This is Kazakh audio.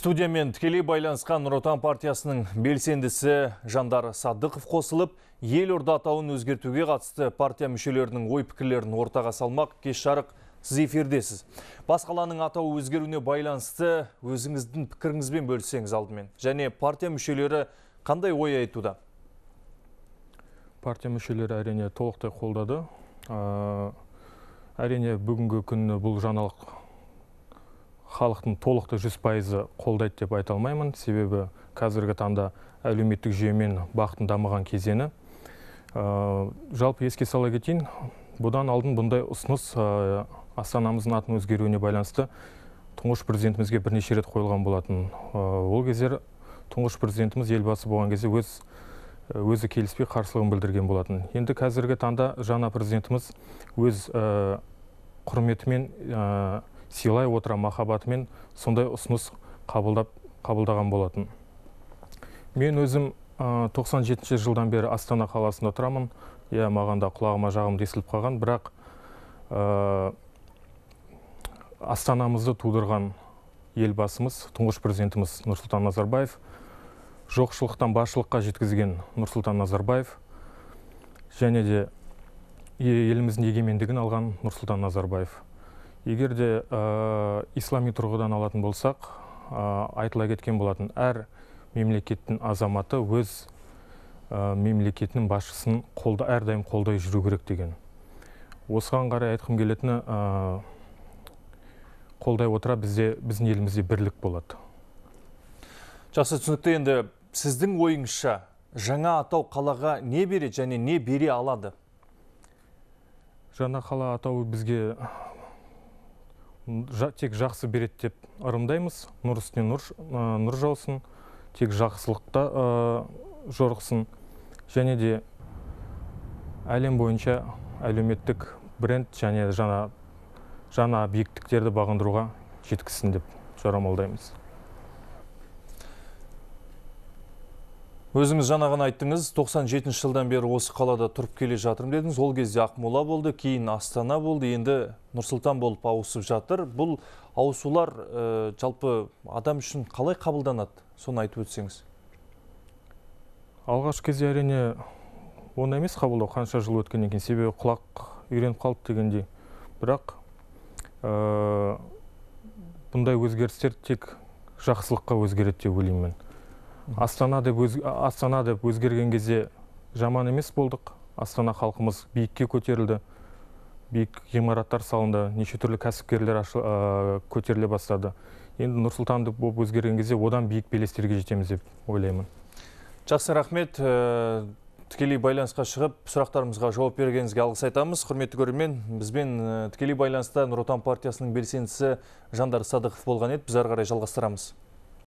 Студиямен тікелей байланысқан Нұр партиясының белсендісі Жандар Садықов қосылып, ел орда атауын өзгертуге қатысты партия мүшелерінің ой пікірлерін ортаға салмақ кеш жарық сіз эфирдесіз. Басқаланың атауы өзгеруіне байланысты өзіңіздің пікіріңізбен бөлсеңіз алдымен. Және партия мүшелері қандай ой айтуда? Партия мүшелері әрине толықтай қолдады. әрене бүгінгі күні бұл жаңалық халықтың толықты жүз пайызы қолдайды деп айта алмаймын себебі қазіргі таңда әлеуметтік жүйемен бақтың дамыған кезеңі ә, жалпы еске сала кетейін бұдан алдын бұндай ұсыныс ә, астанамыздың атының өзгеруіне байланысты тұңғыш президентімізге бірнеше рет қойылған болатын э, ол кездер тұңғыш президентіміз елбасы болған кезде өз өзі келіспей қарсылығын білдірген болатын енді қазіргі таңда жаңа президентіміз өз құрметімен сыйлай отыра махаббатымен сондай ұсыныс қабылдап қабылдаған болатын мен өзім 97 жылдан бері астана қаласында тұрамын иә маған да құлағыма жағымды естіліп қалған бірақ астанамызды тудырған елбасымыз тұңғыш президентіміз нұрсұлтан назарбаев жоқшылықтан басшылыққа жеткізген нұрсұлтан назарбаев және де еліміздің егемендігін алған нұрсұлтан назарбаев егер де ә, ислами тұрғыдан алатын болсақ ә, айтыла кеткен болатын әр мемлекеттің азаматы өз ә, мемлекетінің басшысын қолда әрдайым қолдай жүру керек деген осыған қарай айтқым келетіні ә, қолдай отыра бізде біздің елімізде бірлік болады жақсы түсінікті енді сіздің ойыңызша жаңа атау қалаға не береді және не бере алады жаңа қала атауы бізге тек жақсы береді деп ырымдаймыз нұр үстіне нұр, ә, нұр жаусын тек жақсылықта ә, жорықсын және де әлем бойынша әлеуметтік бренд және жаңа жаңа биіктіктерді бағындыруға жеткізсін деп жорамалдаймыз Өзіңіз жаңа айттыңыз, 97 жылдан бері осы қалада тұрып келе жатырмын дедіңіз. Ол кезде Ақмола болды, кейін Астана болды, енді Нұрсұлтан болып ауысып жатыр. Бұл ауысулар э, жалпы адам үшін қалай қабылданады? Соны айтып өтсеңіз. Алғаш кезде әрине оны емес қабылдау қанша жыл өткеннен кейін себебі құлақ үйреніп қалды дегенде. Бірақ э, бұндай өзгерістер тек жақсылыққа өзгереді деп ойлаймын астана деп өз, астана деп өзгерген кезде жаман емес болдық астана халқымыз биікке көтерілді биік ғимараттар салынды неше түрлі кәсіпкерлер көтеріле бастады енді нұрсұлтан деп болып өзгерген кезде одан биік белестерге жетеміз деп ойлаймын жақсы рахмет э, тікелей байланысқа шығып сұрақтарымызға жауап бергеніңізге алғыс айтамыз құрметті көрермен бізбен э, тікелей байланыста нұр отан партиясының белсендісі жандар садықов болған еді біз ары қарай жалғастырамыз